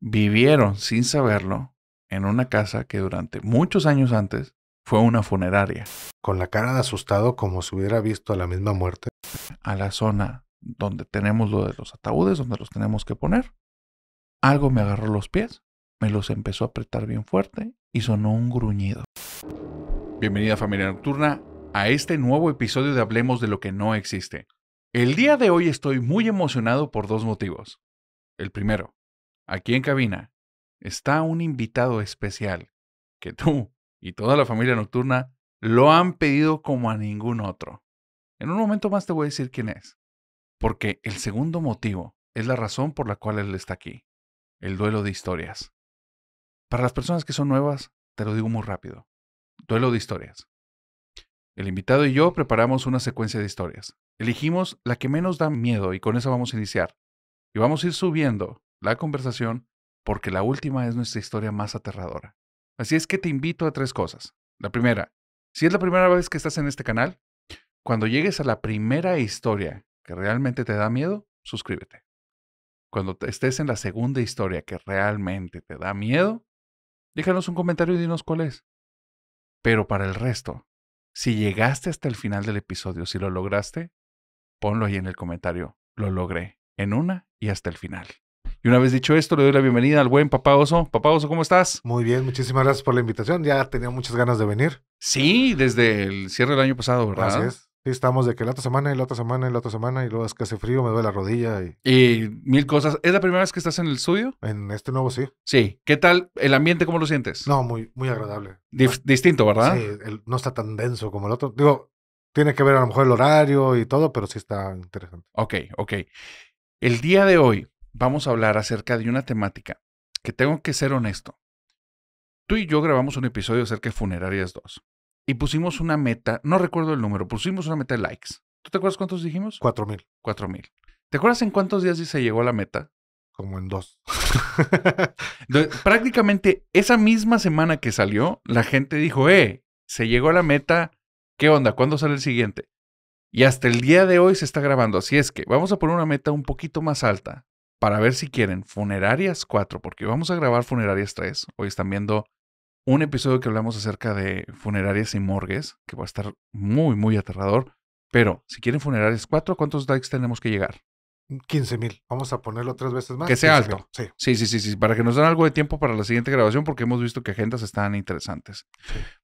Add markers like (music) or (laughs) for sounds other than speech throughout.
vivieron sin saberlo en una casa que durante muchos años antes fue una funeraria. Con la cara de asustado como si hubiera visto a la misma muerte. A la zona donde tenemos lo de los ataúdes, donde los tenemos que poner. Algo me agarró los pies, me los empezó a apretar bien fuerte y sonó un gruñido. Bienvenida familia nocturna a este nuevo episodio de Hablemos de lo que no existe. El día de hoy estoy muy emocionado por dos motivos. El primero, Aquí en cabina está un invitado especial que tú y toda la familia nocturna lo han pedido como a ningún otro. En un momento más te voy a decir quién es, porque el segundo motivo es la razón por la cual él está aquí, el duelo de historias. Para las personas que son nuevas, te lo digo muy rápido. Duelo de historias. El invitado y yo preparamos una secuencia de historias. Elegimos la que menos da miedo y con esa vamos a iniciar. Y vamos a ir subiendo la conversación porque la última es nuestra historia más aterradora. Así es que te invito a tres cosas. La primera, si es la primera vez que estás en este canal, cuando llegues a la primera historia que realmente te da miedo, suscríbete. Cuando estés en la segunda historia que realmente te da miedo, déjanos un comentario y dinos cuál es. Pero para el resto, si llegaste hasta el final del episodio, si lo lograste, ponlo ahí en el comentario. Lo logré en una y hasta el final. Y una vez dicho esto, le doy la bienvenida al buen Papá Oso. Papá Oso, ¿cómo estás? Muy bien, muchísimas gracias por la invitación. Ya tenía muchas ganas de venir. Sí, desde el cierre del año pasado, ¿verdad? Así es. Sí, estamos de que la otra semana y la otra semana y la otra semana y luego es que hace frío, me duele la rodilla y... y... mil cosas. ¿Es la primera vez que estás en el estudio? En este nuevo sí. Sí. ¿Qué tal el ambiente? ¿Cómo lo sientes? No, muy, muy agradable. distinto, ¿verdad? Sí, no está tan denso como el otro. Digo, tiene que ver a lo mejor el horario y todo, pero sí está interesante. Ok, ok. El día de hoy vamos a hablar acerca de una temática que tengo que ser honesto. Tú y yo grabamos un episodio acerca de Funerarias 2 y pusimos una meta, no recuerdo el número, pusimos una meta de likes. ¿Tú te acuerdas cuántos dijimos? Cuatro mil. Cuatro ¿Te acuerdas en cuántos días se llegó a la meta? Como en dos. (laughs) prácticamente esa misma semana que salió, la gente dijo, eh, se llegó a la meta, ¿qué onda? ¿Cuándo sale el siguiente? Y hasta el día de hoy se está grabando, así es que vamos a poner una meta un poquito más alta para ver si quieren Funerarias 4, porque vamos a grabar Funerarias 3. Hoy están viendo un episodio que hablamos acerca de funerarias y morgues, que va a estar muy, muy aterrador. Pero si quieren Funerarias 4, ¿cuántos likes tenemos que llegar? 15 mil. Vamos a ponerlo tres veces más. Que sea alto. Sí. sí. sí, sí, Para que nos den algo de tiempo para la siguiente grabación, porque hemos visto que agendas están interesantes.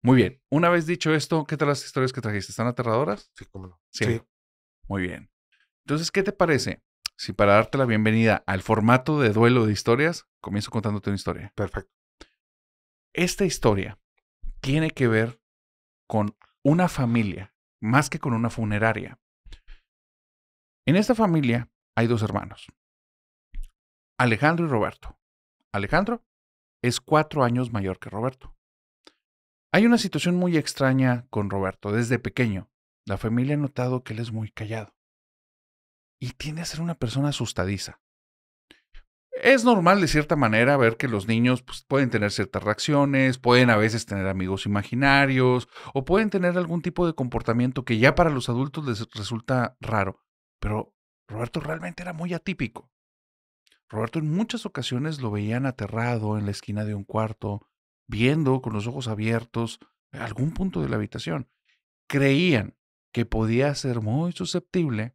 Muy bien. Una vez dicho esto, ¿qué tal las historias que trajiste? ¿Están aterradoras? Sí, cómo no. sí. Muy bien. Entonces, ¿qué te parece si para darte la bienvenida al formato de duelo de historias, comienzo contándote una historia. Perfecto. Esta historia tiene que ver con una familia, más que con una funeraria. En esta familia hay dos hermanos, Alejandro y Roberto. Alejandro es cuatro años mayor que Roberto. Hay una situación muy extraña con Roberto desde pequeño. La familia ha notado que él es muy callado y tiende a ser una persona asustadiza. Es normal de cierta manera ver que los niños pues, pueden tener ciertas reacciones, pueden a veces tener amigos imaginarios o pueden tener algún tipo de comportamiento que ya para los adultos les resulta raro. Pero Roberto realmente era muy atípico. Roberto en muchas ocasiones lo veían aterrado en la esquina de un cuarto, viendo con los ojos abiertos algún punto de la habitación. Creían que podía ser muy susceptible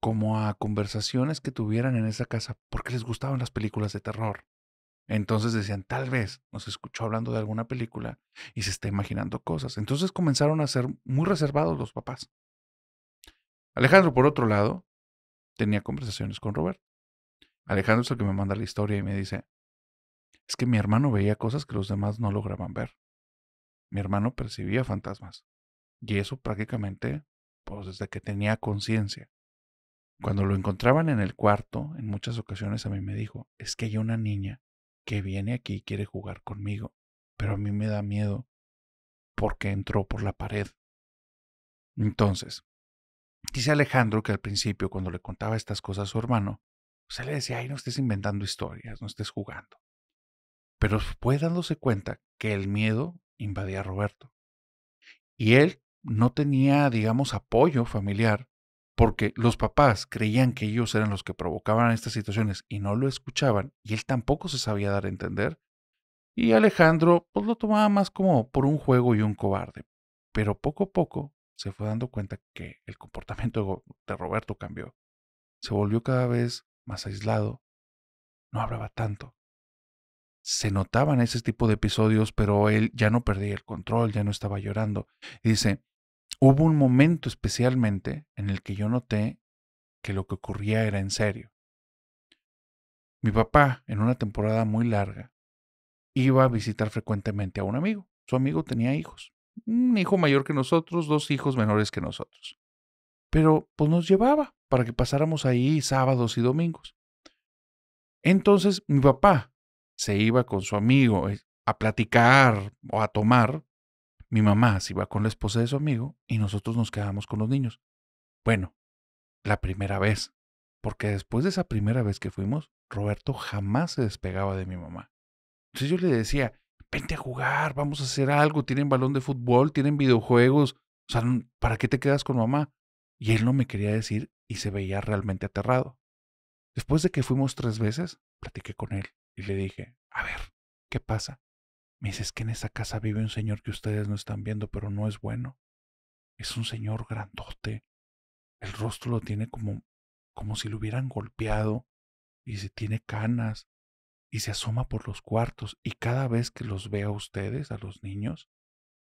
como a conversaciones que tuvieran en esa casa porque les gustaban las películas de terror. Entonces decían, tal vez nos escuchó hablando de alguna película y se está imaginando cosas. Entonces comenzaron a ser muy reservados los papás. Alejandro, por otro lado, tenía conversaciones con Robert. Alejandro es el que me manda la historia y me dice, es que mi hermano veía cosas que los demás no lograban ver. Mi hermano percibía fantasmas. Y eso prácticamente, pues desde que tenía conciencia. Cuando lo encontraban en el cuarto, en muchas ocasiones a mí me dijo, es que hay una niña que viene aquí y quiere jugar conmigo, pero a mí me da miedo porque entró por la pared. Entonces, dice Alejandro que al principio cuando le contaba estas cosas a su hermano, se pues, le decía, ay, no estés inventando historias, no estés jugando. Pero fue dándose cuenta que el miedo invadía a Roberto. Y él no tenía, digamos, apoyo familiar porque los papás creían que ellos eran los que provocaban estas situaciones y no lo escuchaban y él tampoco se sabía dar a entender. Y Alejandro pues lo tomaba más como por un juego y un cobarde. Pero poco a poco se fue dando cuenta que el comportamiento de (laughs) Roberto cambió. Se volvió cada vez más aislado, no hablaba tanto. Se notaban ese tipo de episodios, pero él ya no perdía el control, ya no estaba llorando. Y dice, Hubo un momento especialmente en el que yo noté que lo que ocurría era en serio. Mi papá, en una temporada muy larga, iba a visitar frecuentemente a un amigo. Su amigo tenía hijos. Un hijo mayor que nosotros, dos hijos menores que nosotros. Pero pues nos llevaba para que pasáramos ahí sábados y domingos. Entonces mi papá se iba con su amigo eh, a platicar o a tomar mi mamá se iba con la esposa de su amigo y nosotros nos quedábamos con los niños. Bueno, la primera vez, porque después de esa primera vez que fuimos, Roberto jamás se despegaba de mi mamá. Entonces yo le decía, vente a jugar, vamos a hacer algo, tienen balón de fútbol, tienen videojuegos, o sea, ¿para qué te quedas con mamá? Y él no me quería decir y se veía realmente aterrado. Después de que fuimos tres veces, platiqué con él y le dije, a ver, ¿qué pasa? Me dice, es que en esa casa vive un señor que ustedes no están viendo, pero no es bueno. Es un señor grandote. El rostro lo tiene como, como si lo hubieran golpeado. Y se tiene canas. Y se asoma por los cuartos. Y cada vez que los ve a ustedes, a los niños,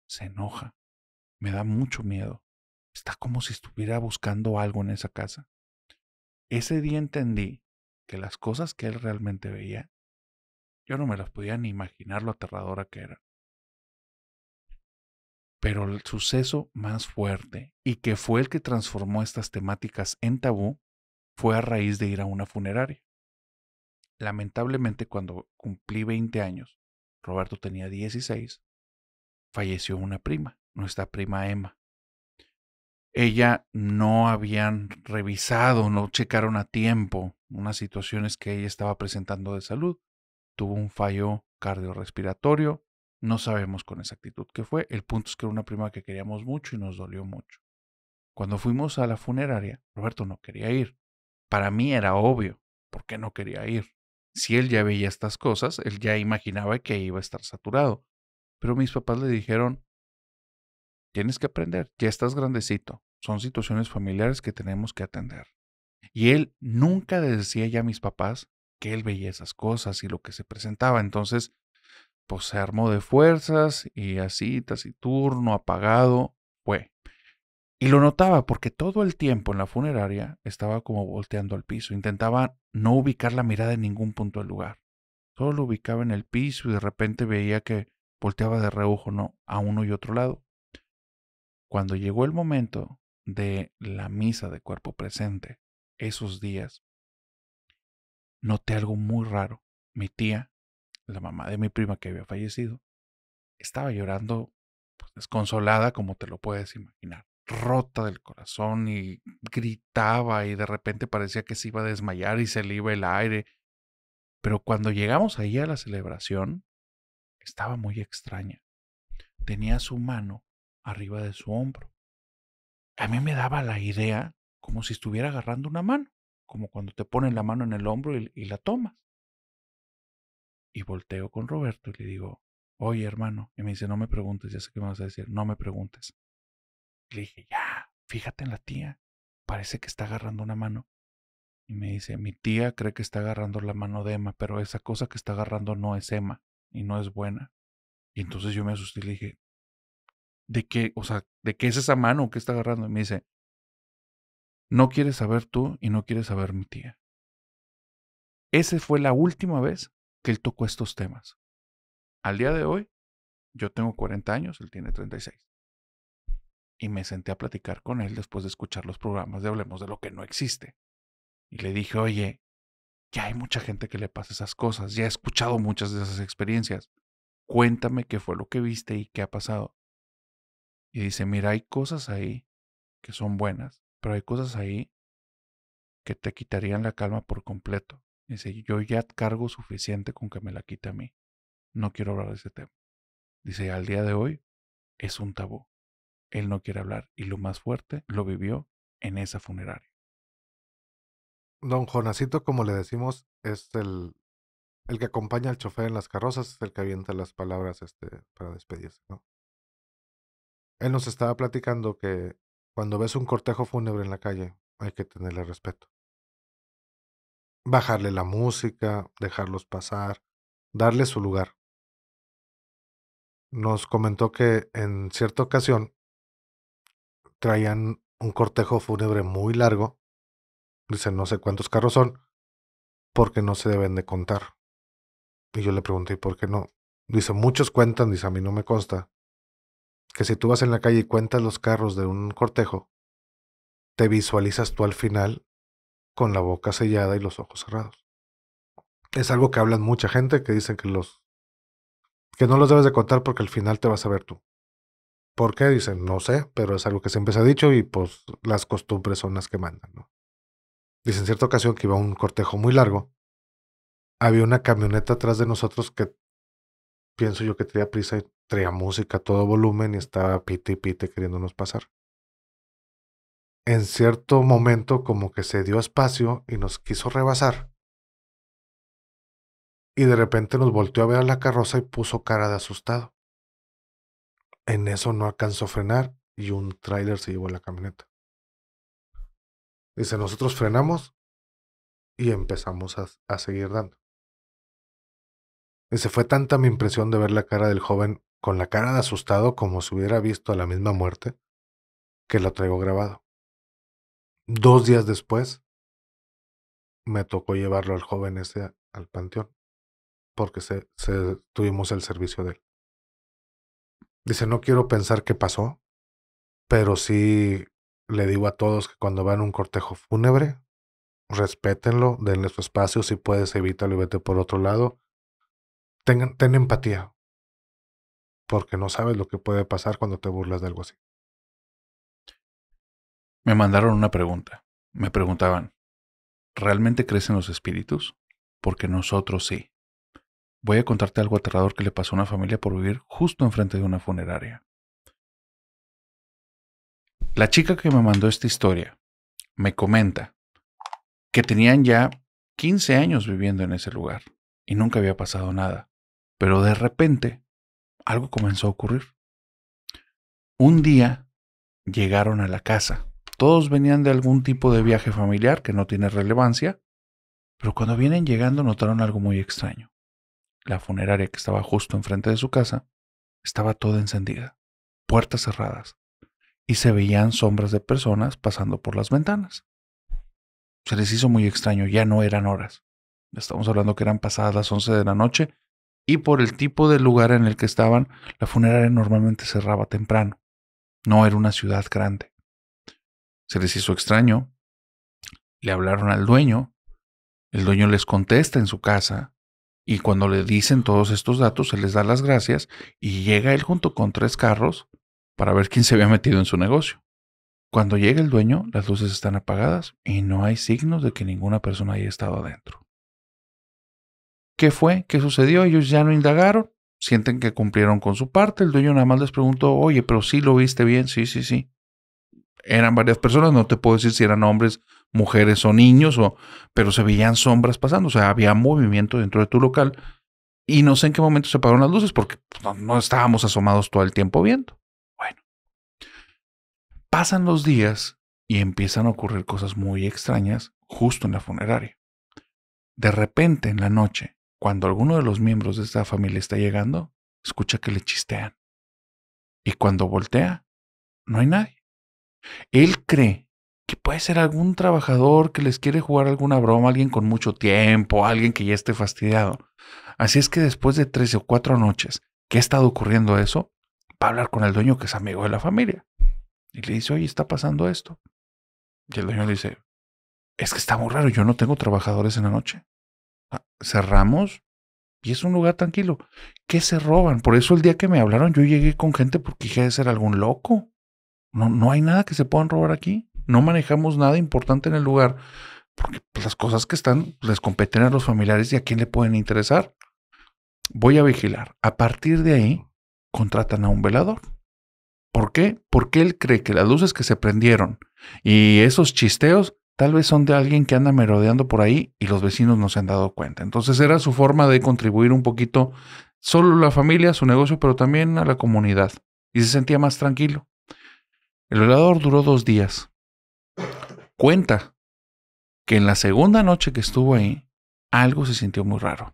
se enoja. Me da mucho miedo. Está como si estuviera buscando algo en esa casa. Ese día entendí que las cosas que él realmente veía yo no me las podía ni imaginar lo aterradora que era. Pero el suceso más fuerte y que fue el que transformó estas temáticas en tabú fue a raíz de ir a una funeraria. Lamentablemente cuando cumplí 20 años, Roberto tenía 16, falleció una prima, nuestra prima Emma. Ella no habían revisado, no checaron a tiempo unas situaciones que ella estaba presentando de salud tuvo un fallo cardiorrespiratorio. No sabemos con exactitud qué fue. El punto es que era una prima que queríamos mucho y nos dolió mucho. Cuando fuimos a la funeraria, Roberto no quería ir. Para mí era obvio por qué no quería ir. Si él ya veía estas cosas, él ya imaginaba que iba a estar saturado. Pero mis papás le dijeron, tienes que aprender, ya estás grandecito, son situaciones familiares que tenemos que atender. Y él nunca decía ya a mis papás él veía esas cosas y lo que se presentaba. Entonces, pues se armó de fuerzas y así, taciturno, apagado, fue. Y lo notaba porque todo el tiempo en la funeraria estaba como volteando al piso, intentaba no ubicar la mirada en ningún punto del lugar. solo lo ubicaba en el piso y de repente veía que volteaba de reojo ¿no? a uno y otro lado. Cuando llegó el momento de la misa de cuerpo presente, esos días noté algo muy raro. Mi tía, la mamá de mi prima que había fallecido, estaba llorando pues, desconsolada, como te lo puedes imaginar, rota del corazón y gritaba y de repente parecía que se iba a desmayar y se le iba el aire. Pero cuando llegamos ahí a la celebración, estaba muy extraña. Tenía su mano arriba de su hombro. A mí me daba la idea como si estuviera agarrando una mano como cuando te ponen la mano en el hombro y, la tomas. Y volteo con Roberto y le digo, oye hermano, y me dice, no me preguntes, ya sé qué me vas a decir, no me preguntes. le dije, ya, fíjate en la tía, parece que está agarrando una mano. Y me dice, mi tía cree que está agarrando la mano de Emma, pero esa cosa que está agarrando no es Emma y no es buena. Y entonces yo me asusté y le dije, ¿de qué? O sea, ¿de qué es esa mano que está agarrando? Y me dice, no quieres saber tú y no quieres saber mi tía. Esa fue la última vez que él tocó estos temas. Al día de hoy, yo tengo 40 años, él tiene 36. Y me senté a platicar con él después de escuchar los programas de Hablemos de lo que no existe. Y le dije, oye, ya hay mucha gente que le pasa esas cosas, ya he escuchado muchas de esas experiencias. Cuéntame qué fue lo que viste y qué ha pasado. Y dice, mira, hay cosas ahí que son buenas pero hay cosas ahí que te quitarían la calma por completo. Dice, yo ya cargo suficiente con que me la quite a mí. No quiero hablar de ese tema. Dice, al día de hoy es un tabú. Él no quiere hablar y lo más fuerte lo vivió en esa funeraria. Don Jonacito, como le decimos, es el, el que acompaña al chofer en las carrozas, es el que avienta las palabras este, para despedirse, Él nos estaba platicando que cuando ves un cortejo fúnebre en la calle, hay que tenerle respeto. Bajarle la música, dejarlos pasar, darle su lugar. Nos comentó que en cierta ocasión traían un cortejo fúnebre muy largo. Dice, no sé cuántos carros son, porque no se deben de contar. Y yo le pregunté, ¿por qué no? Dice, muchos cuentan, dice, a mí no me consta que si tú vas en la calle y cuentas los carros de un cortejo, te visualizas tú al final con la boca sellada y los ojos cerrados. Es algo que hablan mucha gente que dicen que los que no los debes de contar porque al final te vas a ver tú. ¿Por qué? Dicen, no sé, pero es algo que siempre se ha dicho y pues las costumbres son las que mandan, Dicen en cierta ocasión que iba un cortejo muy largo. Había una camioneta atrás de nosotros que pienso yo que tenía prisa y traía música a todo volumen y estaba pite y pite queriéndonos pasar. En cierto momento como que se dio espacio y nos quiso rebasar. Y de repente nos volteó a ver a la carroza y puso cara de asustado. En eso no alcanzó a frenar y un trailer se llevó la camioneta. Dice, nosotros frenamos y empezamos a seguir dando. Dice, fue tanta mi impresión de ver la cara del joven con la cara de asustado como si hubiera visto a la misma muerte, que lo traigo grabado. Dos días después, me tocó llevarlo al joven ese al panteón, porque se, se, tuvimos el servicio de él. Dice, no quiero pensar qué pasó, pero sí le digo a todos que cuando van a un cortejo fúnebre, respétenlo, denle su espacio, si puedes evítalo y vete por otro lado ten, empatía, porque no sabes lo que puede pasar cuando te burlas de algo así. Me mandaron una pregunta. Me preguntaban, ¿realmente crecen los espíritus? Porque nosotros sí. Voy a contarte algo aterrador que le pasó a una familia por vivir justo enfrente de una funeraria. La chica que me mandó esta historia me comenta que tenían ya 15 años viviendo en ese lugar y nunca había pasado nada. Pero de repente, algo comenzó a ocurrir. Un día llegaron a la casa. Todos venían de algún tipo de viaje familiar que no tiene relevancia, pero cuando vienen llegando notaron algo muy extraño. La funeraria que estaba justo enfrente de su casa estaba toda encendida, puertas cerradas, y se veían sombras de personas pasando por las ventanas. Se les hizo muy extraño, ya no eran horas. Estamos hablando que eran pasadas las 11 de la noche y por el tipo de lugar en el que estaban, la funeraria normalmente cerraba temprano. No era una ciudad grande. Se les hizo extraño, le hablaron al dueño, el dueño les contesta en su casa y cuando le dicen todos estos datos se les da las gracias y llega él junto con tres carros para ver quién se había metido en su negocio. Cuando llega el dueño, las luces están apagadas y no hay signos de que ninguna persona haya estado adentro qué fue, qué sucedió, ellos ya no indagaron, sienten que cumplieron con su parte, el dueño nada más les preguntó, oye, pero sí lo viste bien, sí, sí, sí. Eran varias personas, no te puedo decir si eran hombres, mujeres o niños, o, pero se veían sombras pasando, o sea, había movimiento dentro de tu local y no sé en qué momento se apagaron las luces porque pues, no estábamos asomados todo el tiempo viendo. Bueno, pasan los días y empiezan a ocurrir cosas muy extrañas justo en la funeraria. De repente, en la noche, cuando alguno de los miembros de esta familia está llegando, escucha que le chistean. Y cuando voltea, no hay nadie. Él cree que puede ser algún trabajador que les quiere jugar alguna broma, alguien con mucho tiempo, alguien que ya esté fastidiado. Así es que después de tres o cuatro noches que ha estado ocurriendo eso, va a hablar con el dueño que es amigo de la familia. Y le dice, oye, está pasando esto. Y el dueño le dice, es que está muy raro, yo no tengo trabajadores en la noche cerramos y es un lugar tranquilo. ¿Qué se roban? Por eso el día que me hablaron yo llegué con gente porque dije de ser algún loco. No, no hay nada que se puedan robar aquí. No manejamos nada importante en el lugar porque pues, las cosas que están les competen a los familiares y a quién le pueden interesar. Voy a vigilar. A partir de ahí, contratan a un velador. ¿Por qué? Porque él cree que las luces que se prendieron y esos chisteos tal vez son de alguien que anda merodeando por ahí y los vecinos no se han dado cuenta. Entonces era su forma de contribuir un poquito, solo la familia, su negocio, pero también a la comunidad. Y se sentía más tranquilo. El velador duró dos días. Cuenta que en la segunda noche que estuvo ahí, algo se sintió muy raro.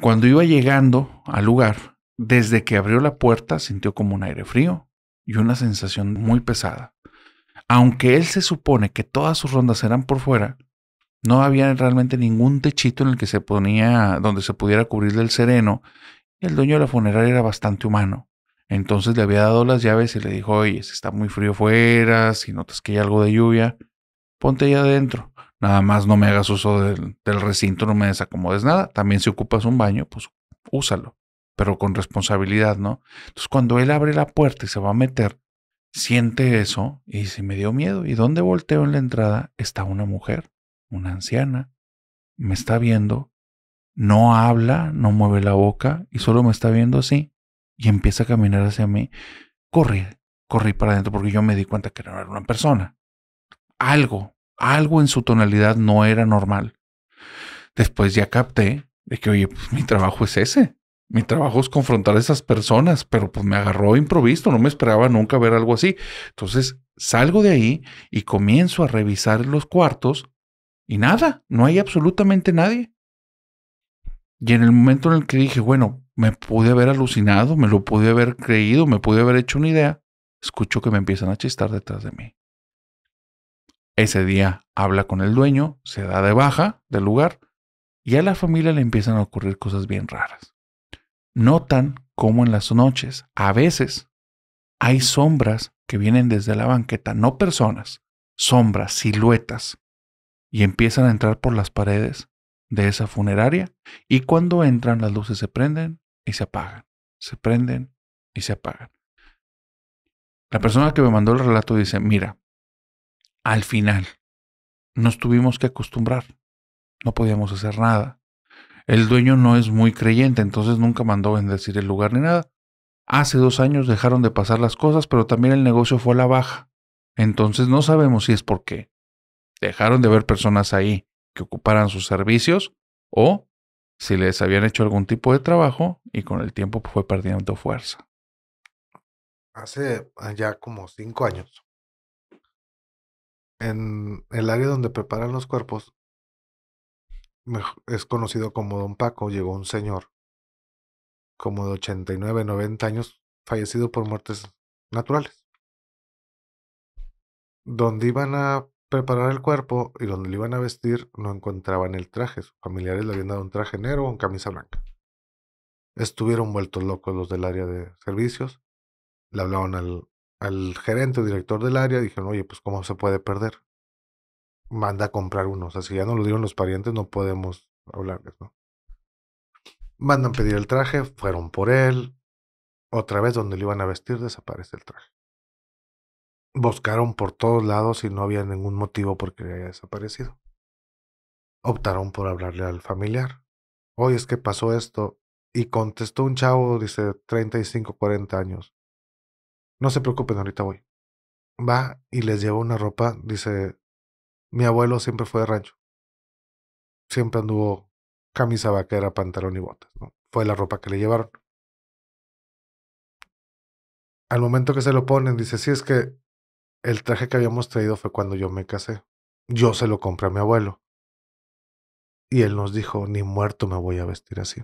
Cuando iba llegando al lugar, desde que abrió la puerta sintió como un aire frío y una sensación muy pesada aunque él se supone que todas sus rondas eran por fuera, no había realmente ningún techito en el que se ponía, donde se pudiera cubrirle el sereno. El dueño de la funeraria era bastante humano. Entonces le había dado las llaves y le dijo, oye, si está muy frío fuera, si notas que hay algo de lluvia, ponte ya adentro. Nada más no me hagas uso del recinto, no me desacomodes nada. También si ocupas un baño, pues úsalo, pero con responsabilidad, ¿no? Entonces cuando él abre la puerta y se va a meter, siente eso y si me dio miedo. ¿Y donde volteo en la entrada? Está una mujer, una anciana, me está viendo, no habla, no mueve la boca y solo me está viendo así y empieza a caminar hacia mí. Corrí, corrí para adentro porque yo me di cuenta que no era una persona. Algo, algo en su tonalidad no era normal. Después ya capté de que, oye, pues mi trabajo es ese mi trabajo es confrontar a esas personas, pero pues me agarró improviso, no me esperaba nunca ver algo así. Entonces salgo de ahí y comienzo a revisar los cuartos y nada, no hay absolutamente nadie. Y en el momento en el que dije, bueno, me pude haber alucinado, me lo pude haber creído, me pude haber hecho una idea, escucho que me empiezan a chistar detrás de mí. Ese día habla con el dueño, se da de baja del lugar y a la familia le empiezan a ocurrir cosas bien raras notan cómo en las noches, a veces, hay sombras que vienen desde la banqueta, no personas, sombras, siluetas, y empiezan a entrar por las paredes de esa funeraria, y cuando entran las luces se prenden y se apagan, se prenden y se apagan. La persona que me mandó el relato dice, mira, al final nos tuvimos que acostumbrar, no podíamos hacer nada, el dueño no es muy creyente, entonces nunca mandó bendecir el lugar ni nada. Hace dos años dejaron de pasar las cosas, pero también el negocio fue a la baja. Entonces no sabemos si es porque Dejaron de ver personas ahí que ocuparan sus servicios o si les habían hecho algún tipo de trabajo y con el tiempo fue perdiendo fuerza. Hace ah, ya como cinco años, en el área donde preparan los cuerpos, es conocido como Don Paco, llegó un señor como de 89, 90 años, fallecido por muertes naturales. Donde iban a preparar el cuerpo y donde le iban a vestir no encontraban el traje. Sus familiares le habían dado un traje negro una camisa blanca. Estuvieron vueltos locos los del área de servicios. Le hablaban al, al gerente o director del área dijeron, oye, pues cómo se puede perder manda a comprar uno. O sea, si ya no lo dieron los parientes, no podemos hablarles, ¿no? Mandan pedir el traje, fueron por él. Otra vez donde lo iban a vestir, desaparece el traje. Buscaron por todos lados y no había ningún motivo por que haya desaparecido. Optaron por hablarle al familiar. Oye, es que pasó esto. Y contestó un chavo, dice, 35, 40 años. No se preocupen, ahorita voy. Va y les lleva una ropa, dice, mi abuelo siempre fue de rancho. Siempre anduvo camisa vaquera, pantalón y botas. ¿no? Fue la ropa que le llevaron. Al momento que se lo ponen, dice, sí, es que el traje que habíamos traído fue cuando yo me casé. Yo se lo compré a mi abuelo. Y él nos dijo, ni muerto me voy a vestir así.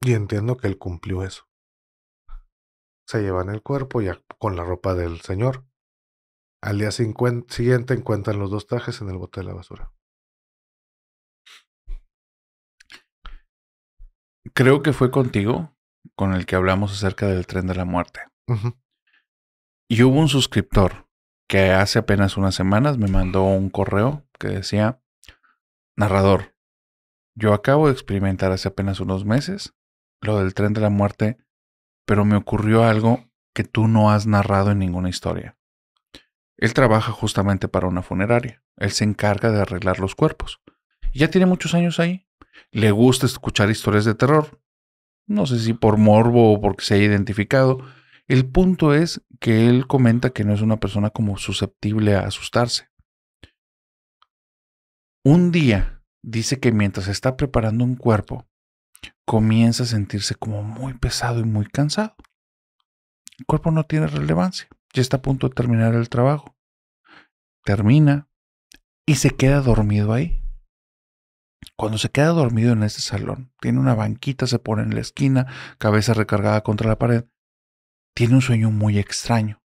Y entiendo que él cumplió eso. Se llevan el cuerpo ya con la ropa del señor. Al día siguiente encuentran los dos trajes en el bote de la basura. Creo que fue contigo con el que hablamos acerca del tren de la muerte. Y hubo un suscriptor que hace apenas unas semanas me mandó un correo que decía, narrador, yo acabo de experimentar hace apenas unos meses lo del tren de la muerte, pero me ocurrió algo que tú no has narrado en ninguna historia. Él trabaja justamente para una funeraria. Él se encarga de arreglar los cuerpos. Ya tiene muchos años ahí. Le gusta escuchar historias de terror. No sé si por morbo o porque se ha identificado. El punto es que él comenta que no es una persona como susceptible a asustarse. Un día dice que mientras está preparando un cuerpo, comienza a sentirse como muy pesado y muy cansado. El cuerpo no tiene relevancia ya está a punto de terminar el trabajo. Termina y se queda dormido ahí. Cuando se queda dormido en ese salón, tiene una banquita, se pone en la esquina, cabeza recargada contra la pared, tiene un sueño muy extraño.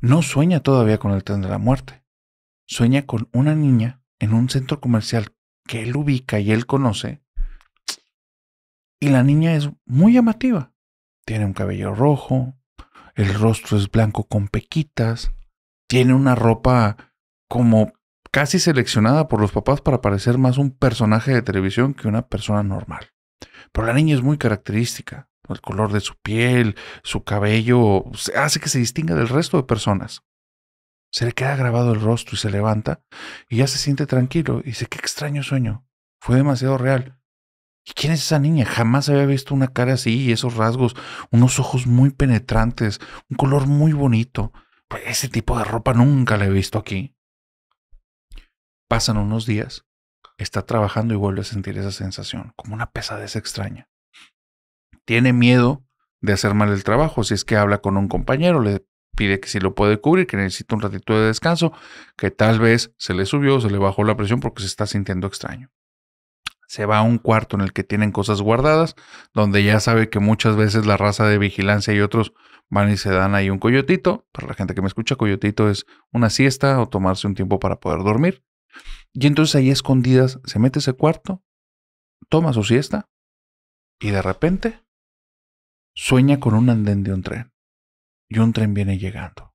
No sueña todavía con el tren de la muerte. Sueña con una niña en un centro comercial que él ubica y él conoce. Y la niña es muy llamativa. Tiene un cabello rojo, el rostro es blanco con pequitas, tiene una ropa como casi seleccionada por los papás para parecer más un personaje de televisión que una persona normal. Pero la niña es muy característica, el color de su piel, su cabello, hace que se distinga del resto de personas. Se le queda grabado el rostro y se levanta y ya se siente tranquilo. Y dice, qué extraño sueño. Fue demasiado real. ¿Y quién es esa niña? Jamás había visto una cara así y esos rasgos, unos ojos muy penetrantes, un color muy bonito. Pues, ese tipo de ropa nunca la he visto aquí. Pasan unos días, está trabajando y vuelve a sentir esa sensación, como una pesadez extraña. Tiene miedo de hacer mal el trabajo, si es que habla con un compañero, le pide que si lo puede cubrir, que necesita un ratito de descanso, que tal vez se le subió, o se le bajó la presión porque se está sintiendo extraño se va a un cuarto en el que tienen cosas guardadas, donde ya sabe que muchas veces la raza de vigilancia y otros van y se dan ahí un coyotito. Para la gente que me escucha, coyotito es una siesta o tomarse un tiempo para poder dormir. Y entonces ahí escondidas se mete ese cuarto, toma su siesta y de repente sueña con un andén de un tren. Y un tren viene llegando.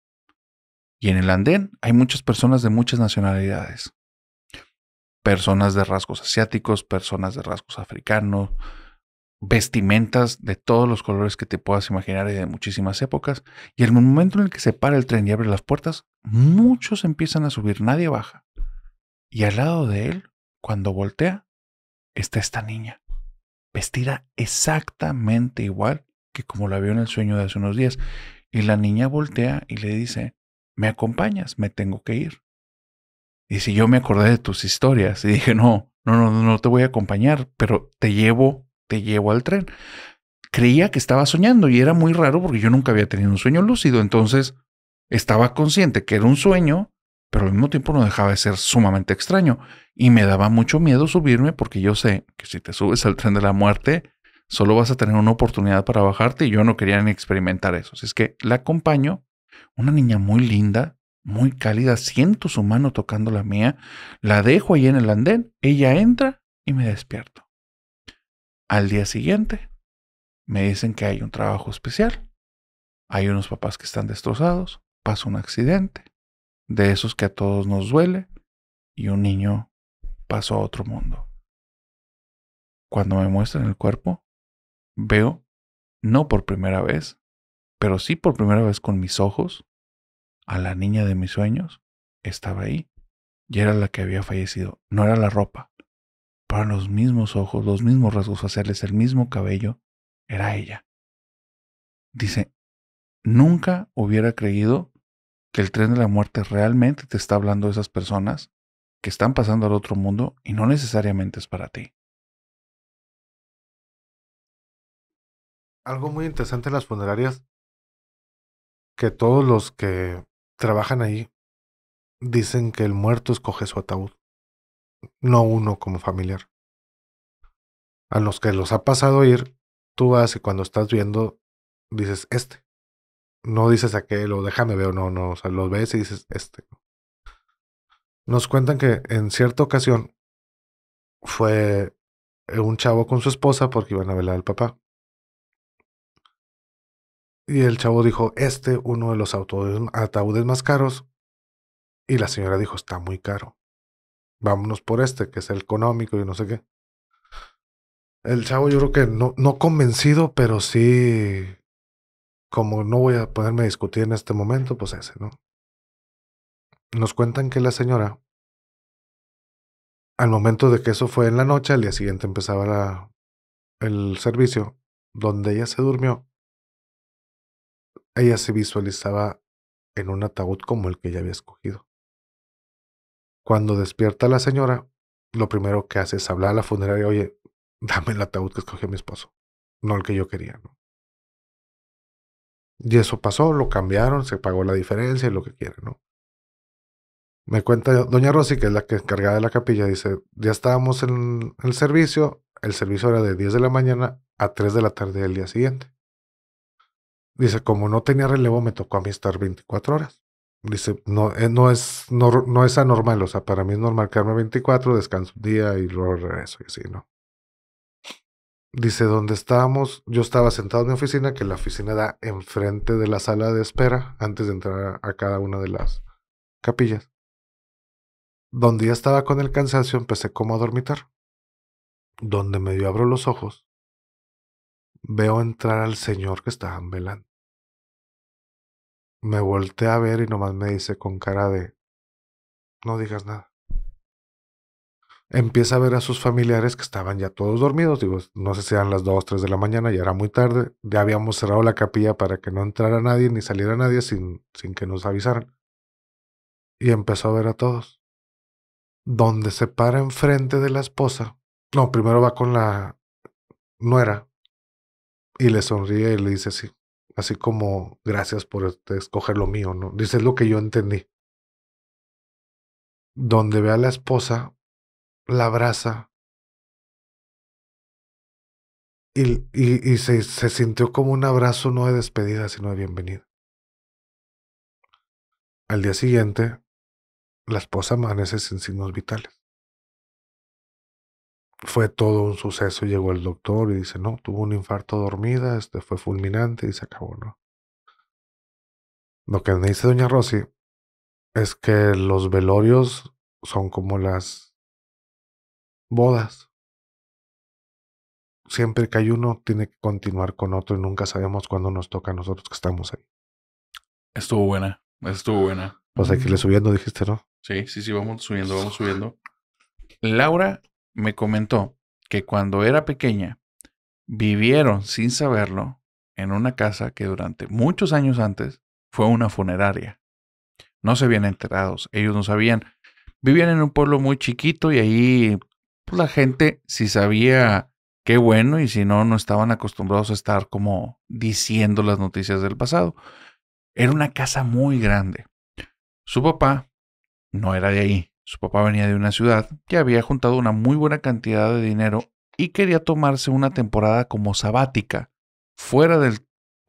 Y en el andén hay muchas personas de muchas nacionalidades personas de rasgos asiáticos, personas de rasgos africanos, vestimentas de todos los colores que te puedas imaginar y de muchísimas épocas. Y el momento en el que se para el tren y abre las puertas, muchos empiezan a subir, nadie baja. Y al lado de él, cuando voltea, está esta niña, vestida exactamente igual que como la vio en el sueño de hace unos días. Y la niña voltea y le dice, me acompañas, me tengo que ir. Y si yo me acordé de tus historias y dije, no, no, no, no te voy a acompañar, pero te llevo, te llevo al tren. Creía que estaba soñando y era muy raro porque yo nunca había tenido un sueño lúcido, entonces estaba consciente que era un sueño, pero al mismo tiempo no dejaba de ser sumamente extraño y me daba mucho miedo subirme porque yo sé que si te subes al tren de la muerte, solo vas a tener una oportunidad para bajarte y yo no quería ni experimentar eso. Así es que la acompaño, una niña muy linda, muy cálida, siento su mano tocando la mía, la dejo ahí en el andén, ella entra y me despierto. Al día siguiente, me dicen que hay un trabajo especial, hay unos papás que están destrozados, pasa un accidente, de esos que a todos nos duele, y un niño pasó a otro mundo. Cuando me muestran el cuerpo, veo, no por primera vez, pero sí por primera vez con mis ojos, a la niña de mis sueños estaba ahí y era la que había fallecido. No era la ropa, pero los mismos ojos, los mismos rasgos faciales, el mismo cabello, era ella. Dice, nunca hubiera creído que el tren de la muerte realmente te está hablando de esas personas que están pasando al otro mundo y no necesariamente es para ti. Algo muy interesante en las funerarias, que todos los que trabajan ahí dicen que el muerto escoge su ataúd, no uno como familiar. A los que los ha pasado ir, tú vas y cuando estás viendo, dices este. No dices aquel o déjame ver, no, no, o sea, los ves y dices este. Nos cuentan que en cierta ocasión fue eh, un chavo con su esposa porque iban a velar al papá. Y el chavo dijo, este uno de los ataúdes más caros. Y la señora dijo, está muy caro. Vámonos por este, que es el económico y no sé qué. El chavo yo creo que no, no convencido, pero sí, como no voy a ponerme a discutir en este momento, pues ese, ¿no? Nos cuentan que la señora, al momento de que eso fue en la noche, al día siguiente empezaba la, el servicio, donde ella se durmió, ella se visualizaba en un ataúd como el que ella había escogido. Cuando despierta la señora, lo primero que hace es hablar a la funeraria, oye, (laughs) dame el ataúd que escogió mi esposo, no el que yo quería. ¿no? Y eso pasó, lo cambiaron, se pagó la diferencia y lo que quieren, ¿no? Me cuenta doña Rosy, que es la que encargada de la capilla, dice, ya estábamos en el servicio, el servicio era de 10 de la mañana a 3 de la tarde del día siguiente. Dice, como no tenía relevo, me tocó a mí estar 24 horas. Dice, no, eh, no, es, no, no es anormal, o sea, para mí es normal quedarme 24, descanso un día y luego regreso y así, ¿no? Dice, donde estábamos, yo estaba sentado en mi oficina, que la oficina da enfrente de la sala de espera, antes de entrar a cada una de las capillas. Donde ya estaba con el cansancio, empecé como a dormitar. Donde medio abro los ojos, veo entrar al señor que estaba velando me voltea a ver y nomás me dice con cara de, no digas nada. Empieza a ver a sus familiares que estaban ya todos dormidos, digo, no sé si eran las 2, 3 de la mañana, ya era muy tarde, ya habíamos cerrado la capilla para que no entrara nadie ni saliera nadie sin, sin que nos avisaran. Y empezó a ver a todos. Donde se para enfrente de la esposa, no, primero va con la nuera y le sonríe y le dice sí. Así como gracias por este, escoger lo mío, ¿no? Dice, es lo que yo entendí. Donde ve a la esposa, la abraza. Y, y, se, se sintió como un abrazo no de despedida, sino de bienvenida. Al día siguiente, la esposa amanece sin signos vitales fue todo un suceso. Llegó el doctor y dice, no, tuvo un infarto dormida, este fue fulminante y se acabó, ¿no? Lo que me dice doña Rosy es que los velorios son como las bodas. Siempre que hay uno, tiene que continuar con otro y nunca sabemos cuándo nos toca a nosotros que estamos ahí. Estuvo buena, estuvo buena. O pues sea, que le subiendo dijiste, ¿no? Sí, sí, sí, vamos subiendo, vamos subiendo. Laura me comentó que cuando era pequeña vivieron sin saberlo en una casa que durante muchos años antes fue una funeraria. No se habían enterado, ellos no sabían. Vivían en un pueblo muy chiquito y ahí pues, la gente si sabía qué bueno y si no, no estaban acostumbrados a estar como diciendo las noticias del pasado. Era una casa muy grande. Su papá no era de ahí, su papá venía de una ciudad que había juntado una muy buena cantidad de dinero y quería tomarse una temporada como sabática, fuera de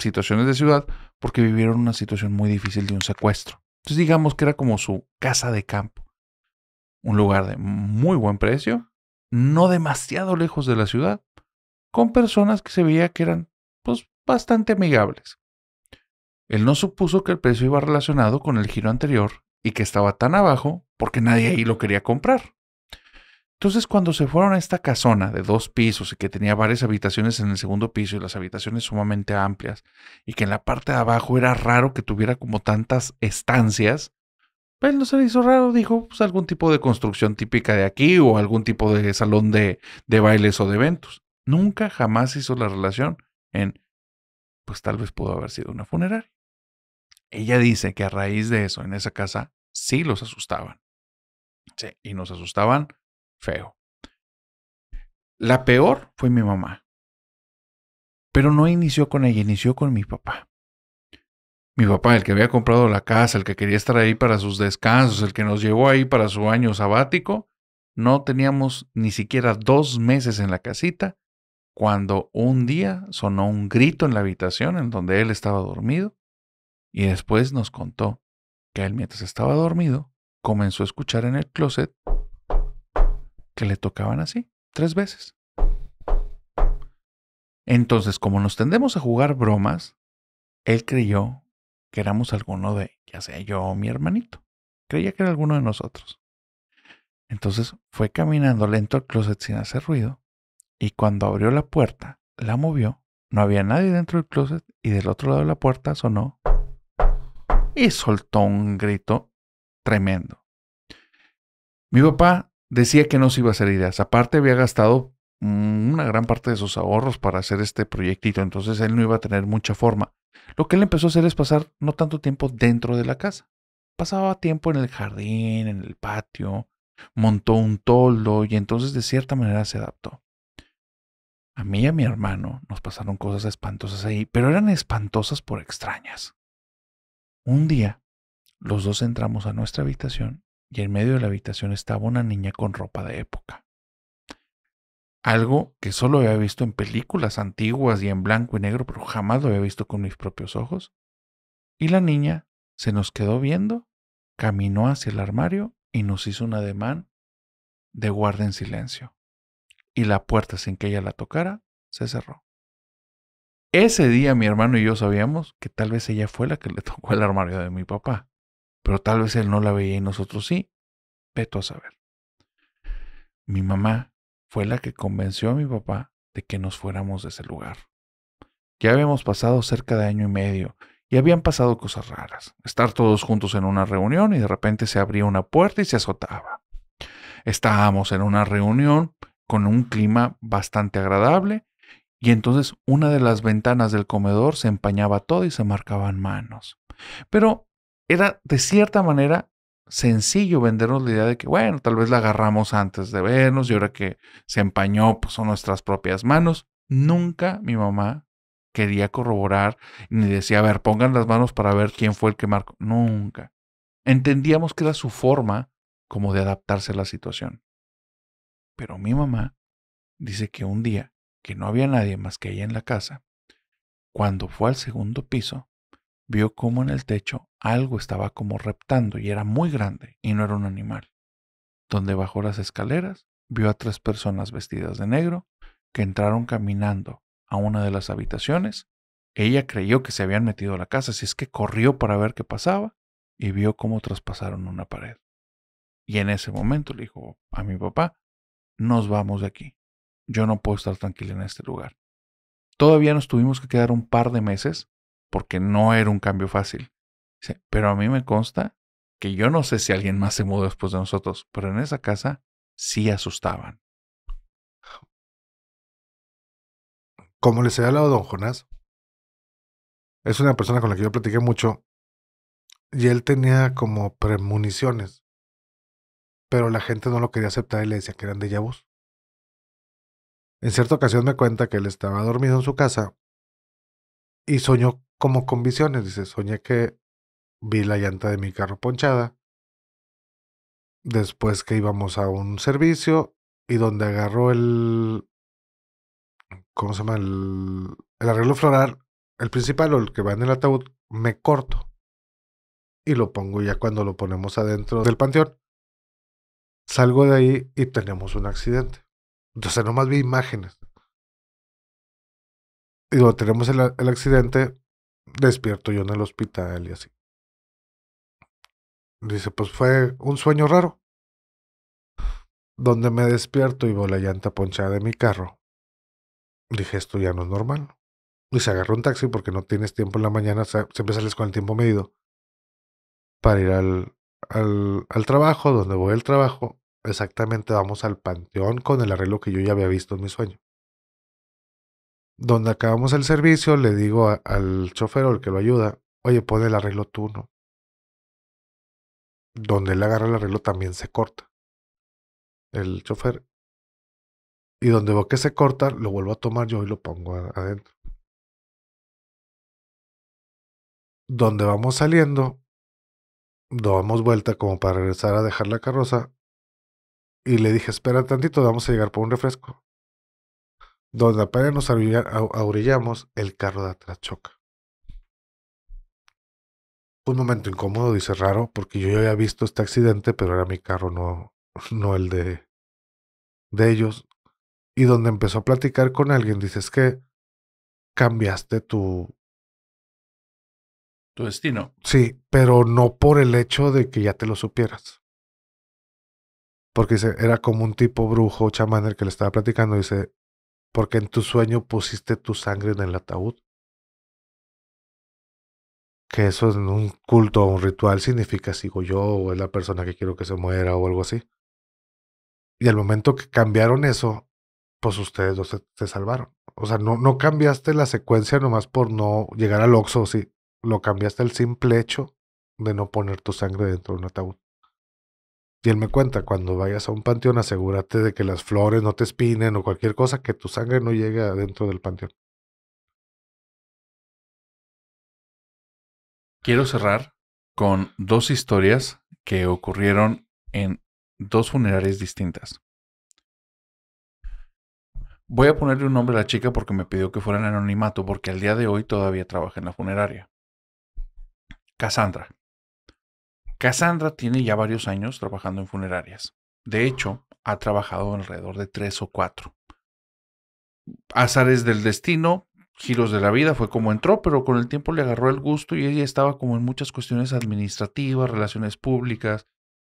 situaciones de ciudad, porque vivieron una situación muy difícil de un secuestro. Entonces digamos que era como su casa de campo. Un lugar de muy buen precio, no demasiado lejos de la ciudad, con personas que se veía que eran pues bastante amigables. Él no supuso que el precio iba relacionado con el giro anterior y que estaba tan abajo porque nadie ahí lo quería comprar. Entonces cuando se fueron a esta casona de dos pisos y que tenía varias habitaciones en el segundo piso y las habitaciones sumamente amplias y que en la parte de abajo era raro que tuviera como tantas estancias, pues no se le hizo raro, dijo, pues algún tipo de construcción típica de aquí o algún tipo de salón de, de bailes o de eventos. Nunca jamás hizo la relación en, pues tal vez pudo haber sido una funeraria. Ella dice que a raíz de eso, en esa casa, sí los asustaban. Sí, y nos asustaban feo. La peor fue mi mamá. Pero no inició con ella, inició con mi papá. Mi papá, el que había comprado la casa, el que quería estar ahí para sus descansos, el que nos llevó ahí para su año sabático, no teníamos ni siquiera dos meses en la casita cuando un día sonó un grito en la habitación en donde él estaba dormido y después nos contó que él mientras estaba dormido comenzó a escuchar en el closet que le tocaban así, tres veces. Entonces, como nos tendemos a jugar bromas, él creyó que éramos alguno de, ya sea yo o mi hermanito. Creía que era alguno de nosotros. Entonces fue caminando lento al closet sin hacer ruido y cuando abrió la puerta, la movió, no había nadie dentro del closet y del otro lado de la puerta sonó y soltó un grito tremendo. Mi papá decía que no se iba a hacer ideas. Aparte había gastado una gran parte de sus ahorros para hacer este proyectito, entonces él no iba a tener mucha forma. Lo que él empezó a hacer es pasar no tanto tiempo dentro de la casa. Pasaba tiempo en el jardín, en el patio, montó un toldo y entonces de cierta manera se adaptó. A mí y a mi hermano nos pasaron cosas espantosas ahí, pero eran espantosas por extrañas. Un día, los dos entramos a nuestra habitación y en medio de la habitación estaba una niña con ropa de época. Algo que solo había visto en películas antiguas y en blanco y negro, pero jamás lo había visto con mis propios ojos. Y la niña se nos quedó viendo, caminó hacia el armario y nos hizo un ademán de guarda en silencio. Y la puerta, sin que ella la tocara, se cerró. Ese día mi hermano y yo sabíamos que tal vez ella fue la que le tocó el armario de mi papá, pero tal vez él no la veía y nosotros sí. Veto a saber. Mi mamá fue la que convenció a mi papá de que nos fuéramos de ese lugar. Ya habíamos pasado cerca de año y medio y habían pasado cosas raras. Estar todos juntos en una reunión y de repente se abría una puerta y se azotaba. Estábamos en una reunión con un clima bastante agradable y entonces una de las ventanas del comedor se empañaba todo y se marcaban manos. Pero era de cierta manera sencillo vendernos la idea de que, bueno, tal vez la agarramos antes de vernos y ahora que se empañó, pues son nuestras propias manos. Nunca mi mamá quería corroborar ni decía, a ver, pongan las manos para ver quién fue el que marcó. Nunca. Entendíamos que era su forma como de adaptarse a la situación. Pero mi mamá dice que un día que no había nadie más que ella en la casa, cuando fue al segundo piso, vio como en el techo algo estaba como reptando y era muy grande y no era un animal. Donde bajó las escaleras, vio a tres personas vestidas de negro que entraron caminando a una de las habitaciones. Ella creyó que se habían metido a la casa, así es que corrió para ver qué pasaba y vio cómo traspasaron una pared. Y en ese momento le dijo a mi papá, nos vamos de aquí yo no puedo estar tranquila en este lugar. Todavía nos tuvimos que quedar un par de meses porque no era un cambio fácil. Pero a mí me consta que yo no sé si alguien más se mudó después de nosotros, pero en esa casa sí asustaban. Como les he hablado don Jonás, es una persona con la que yo platiqué mucho y él tenía como premoniciones, pero la gente no lo quería aceptar y le decía que eran de llavos. En cierta ocasión me cuenta que él estaba dormido en su casa y soñó como con visiones. Dice, soñé que vi la llanta de mi carro ponchada, después que íbamos a un servicio y donde agarró el, ¿cómo se llama? El, el arreglo floral, el principal o el que va en el ataúd, me corto y lo pongo ya cuando lo ponemos adentro del panteón. Salgo de ahí y tenemos un accidente. Entonces nomás vi imágenes. Y tenemos el, accidente, despierto yo en el hospital y así. Dice, pues fue un sueño raro. Donde me despierto y veo la llanta ponchada de mi carro. Dije, esto ya no es normal. Y se agarró un taxi porque no tienes tiempo en la mañana, siempre sales con el tiempo medido para ir al, al trabajo, donde voy al trabajo, Exactamente, vamos al panteón con el arreglo que yo ya había visto en mi sueño. Donde acabamos el servicio, le digo al chofer o el que lo ayuda, oye, pon el arreglo tú, Donde él agarra el arreglo también se corta. El chofer. Y donde veo que se corta, lo vuelvo a tomar yo y lo pongo adentro. Donde vamos saliendo, damos vuelta como para regresar a dejar la carroza, y le dije, espera tantito, vamos a llegar por un refresco. Donde apenas nos aurillamos, el carro de atrás choca. Un momento incómodo, dice raro, porque yo ya había visto este accidente, pero era mi carro, no, (laughs) no el de, de ellos. Y donde empezó a platicar con alguien, dices que cambiaste tu... Tu destino. Sí, pero no por el hecho de que ya te lo supieras porque era como un tipo brujo, chamán, el que le estaba platicando, dice, porque en tu sueño pusiste tu sangre en el ataúd. Que eso en un culto o un ritual significa sigo yo o es la persona que quiero que se muera o algo así. Y al momento que cambiaron eso, pues ustedes dos se, salvaron. O sea, no, no cambiaste la secuencia nomás por no llegar al oxo, sí. Lo cambiaste el simple hecho de no poner tu sangre dentro de un ataúd. Y él me cuenta, cuando vayas a un panteón, asegúrate de que las flores no te espinen o cualquier cosa, que tu sangre no llegue adentro del panteón. Quiero cerrar con dos historias que ocurrieron en dos funerarias distintas. Voy a ponerle un nombre a la chica porque me pidió que fuera en anonimato, porque al día de hoy todavía trabaja en la funeraria. Cassandra. Cassandra tiene ya varios años trabajando en funerarias. De hecho, ha trabajado alrededor de tres o cuatro. Azares del destino, giros de la vida, fue como entró, pero con el tiempo le agarró el gusto y ella estaba como en muchas cuestiones administrativas, relaciones públicas.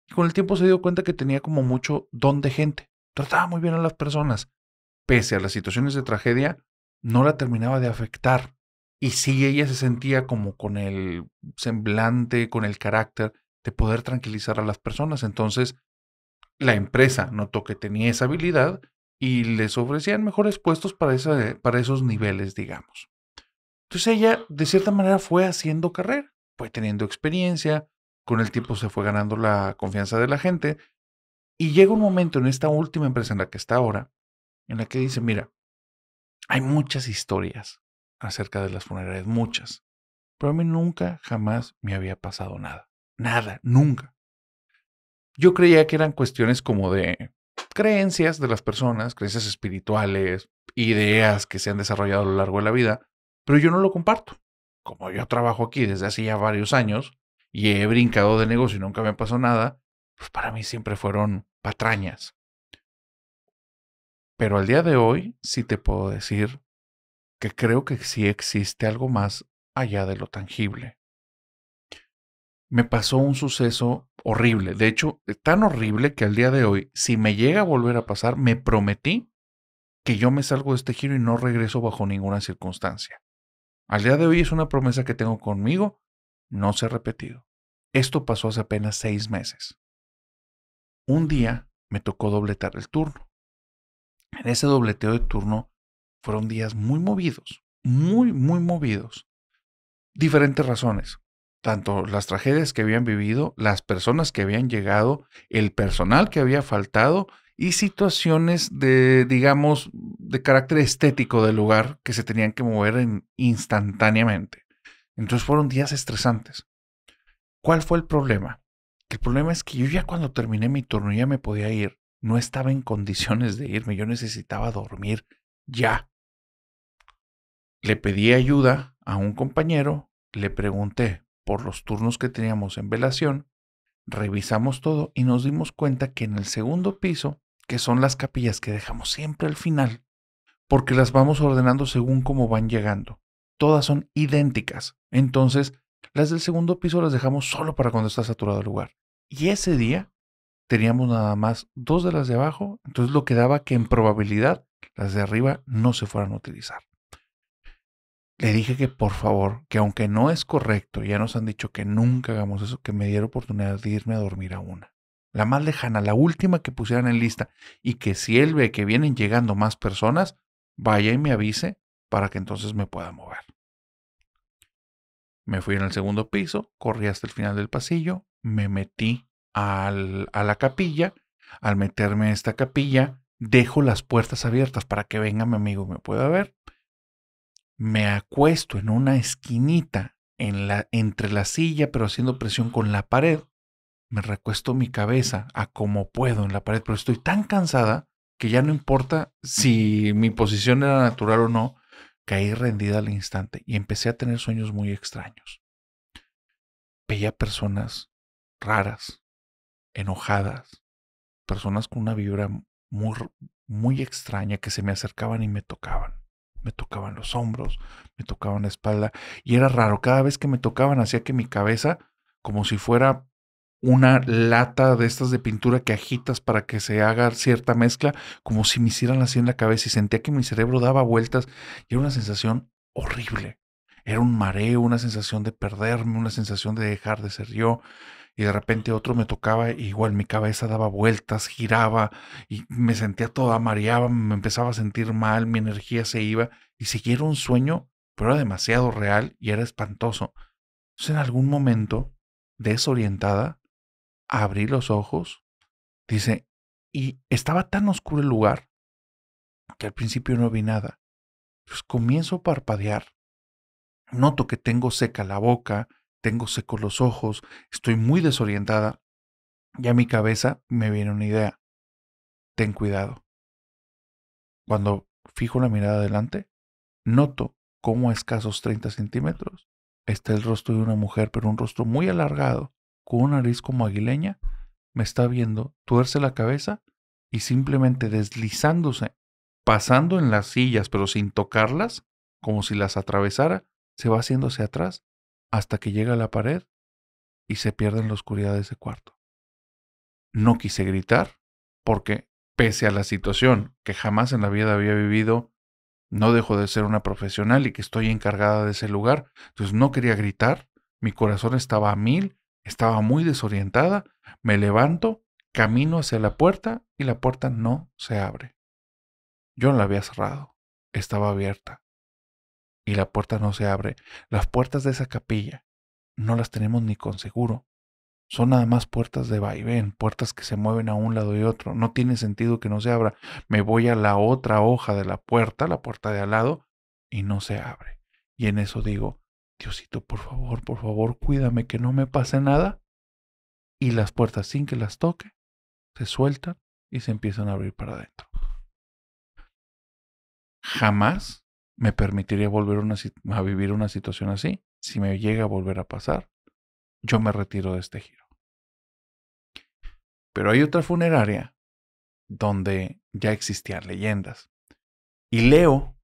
Y con el tiempo se dio cuenta que tenía como mucho don de gente. Trataba muy bien a las personas. Pese a las situaciones de tragedia, no la terminaba de afectar. Y sí, ella se sentía como con el semblante, con el carácter de poder tranquilizar a las personas. Entonces, la empresa notó que tenía esa habilidad y les ofrecían mejores puestos para, para esos niveles, digamos. Entonces ella, de cierta manera, fue haciendo carrera, fue teniendo experiencia, con el tiempo se fue ganando la confianza de la gente y llega un momento en esta última empresa en la que está ahora, en la que dice, mira, hay muchas historias acerca de las funerarias, muchas, pero a mí nunca, jamás me había pasado nada. Nada, nunca. Yo creía que eran cuestiones como de creencias de las personas, creencias espirituales, ideas que se han desarrollado a lo largo de la vida, pero yo no lo comparto. Como yo trabajo aquí desde hace ya varios años y he brincado de negocio y nunca me pasó nada, pues para mí siempre fueron patrañas. Pero al día de hoy sí te puedo decir que creo que sí existe algo más allá de lo tangible me pasó un suceso horrible. De hecho, eh, tan horrible que al día de hoy, si me llega a volver a pasar, me prometí que yo me salgo de este giro y no regreso bajo ninguna circunstancia. Al día de hoy es una promesa que tengo conmigo, no se ha repetido. Esto pasó hace apenas seis meses. Un día me tocó dobletar el turno. En ese dobleteo de turno fueron días muy movidos, muy, muy movidos. Diferentes razones tanto las tragedias que habían vivido, las personas que habían llegado, el personal que había faltado y situaciones de, digamos, de carácter estético del lugar que se tenían que mover instantáneamente. Entonces fueron días estresantes. ¿Cuál fue el problema? El problema es que yo ya cuando terminé mi turno ya me podía ir. No estaba en condiciones de irme. Yo necesitaba dormir ya. Le pedí ayuda a un compañero. Le pregunté, por los turnos que teníamos en velación, revisamos todo y nos dimos cuenta que en el segundo piso, que son las capillas que dejamos siempre al final, porque las vamos ordenando según cómo van llegando. Todas son idénticas. Entonces, las del segundo piso las dejamos solo para cuando está saturado el lugar. Y ese día teníamos nada más dos de las de abajo, entonces lo que daba que en probabilidad las de arriba no se fueran a utilizar le dije que por favor, que aunque no es correcto, ya nos han dicho que nunca hagamos eso, que me diera oportunidad de irme a dormir a una. La más lejana, la última que pusieran en lista, y que si él ve que vienen llegando más personas, vaya y me avise para que entonces me pueda mover. Me fui en el segundo piso, corrí hasta el final del pasillo, me metí a la capilla. Al meterme en esta capilla, dejo las puertas abiertas para que venga mi amigo y me pueda ver me acuesto en una esquinita en la, entre la silla, pero haciendo presión con la pared. Me recuesto mi cabeza a como puedo en la pared, pero estoy tan cansada que ya no importa si mi posición era natural o no, caí rendida al instante y empecé a tener sueños muy extraños. Veía personas raras, enojadas, personas con una vibra muy, muy extraña que se me acercaban y me tocaban me tocaban los hombros, me tocaban la espalda y era raro, cada vez que me tocaban hacía que mi cabeza, como si fuera una lata de estas de pintura que agitas para que se haga cierta mezcla, como si me hicieran así en la cabeza y sentía que mi cerebro daba vueltas y era una sensación horrible. Era un mareo, una sensación de perderme, una sensación de dejar de ser yo y de repente otro me tocaba, igual mi cabeza daba vueltas, giraba y me sentía toda mareaba, me empezaba a sentir mal, mi energía se iba y seguía un sueño, pero era demasiado real y era espantoso. Entonces en algún momento, desorientada, abrí los ojos, dice, y estaba tan oscuro el lugar que al principio no vi nada. Pues comienzo a parpadear. Noto que tengo seca la boca, tengo secos los ojos, estoy muy desorientada y a mi cabeza me viene una idea. Ten cuidado. Cuando fijo la mirada adelante, noto cómo a escasos 30 centímetros está el rostro de una mujer, pero un rostro muy alargado, con una nariz como aguileña, me está viendo, tuerce la cabeza y simplemente deslizándose, pasando en las sillas pero sin tocarlas, como si las atravesara, se va haciendo hacia atrás hasta que llega a la pared y se pierde en la oscuridad de ese cuarto. No quise gritar porque, pese a la situación que jamás en la vida había vivido, no dejo de ser una profesional y que estoy encargada de ese lugar. Entonces no quería gritar, mi corazón estaba a mil, estaba muy desorientada, me levanto, camino hacia la puerta y la puerta no se abre. Yo la había cerrado, estaba abierta y la puerta no se abre. Las puertas de esa capilla no las tenemos ni con seguro. Son nada más puertas de vaivén, puertas que se mueven a un lado y otro. No tiene sentido que no se abra. Me voy a la otra hoja de la puerta, la puerta de al lado, y no se abre. Y en eso digo, Diosito, por favor, por favor, cuídame que no me pase nada. Y las puertas, sin que las toque, se sueltan y se empiezan a abrir para adentro. Jamás me permitiría volver a vivir una situación así. Si me llega a volver a pasar, yo me retiro de este giro. Pero hay otra funeraria donde ya existían leyendas. Y Leo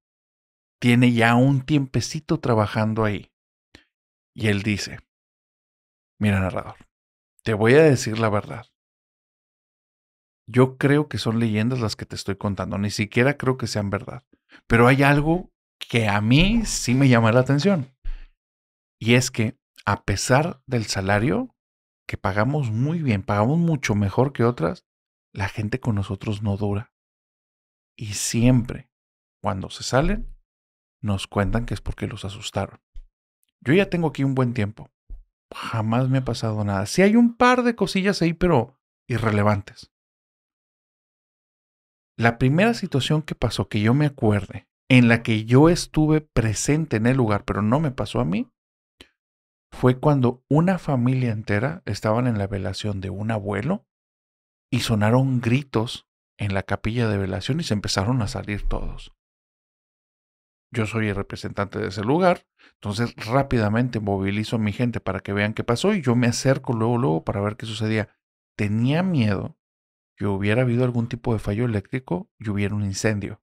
tiene ya un tiempecito trabajando ahí. Y él dice, mira narrador, te voy a decir la verdad. Yo creo que son leyendas las que te estoy contando, ni siquiera creo que sean verdad. Pero hay algo que a mí sí me llama la atención. Y es que a pesar del salario, que pagamos muy bien, pagamos mucho mejor que otras, la gente con nosotros no dura. Y siempre, cuando se salen, nos cuentan que es porque los asustaron. Yo ya tengo aquí un buen tiempo. Jamás me ha pasado nada. Sí hay un par de cosillas ahí, pero irrelevantes. La primera situación que pasó que yo me acuerde en la que yo estuve presente en el lugar, pero no me pasó a mí, fue cuando una familia entera estaban en la velación de un abuelo y sonaron gritos en la capilla de velación y se empezaron a salir todos. Yo soy el representante de ese lugar, entonces rápidamente movilizo a mi gente para que vean qué pasó y yo me acerco luego, luego para ver qué sucedía. Tenía miedo que hubiera habido algún tipo de fallo eléctrico y hubiera un incendio.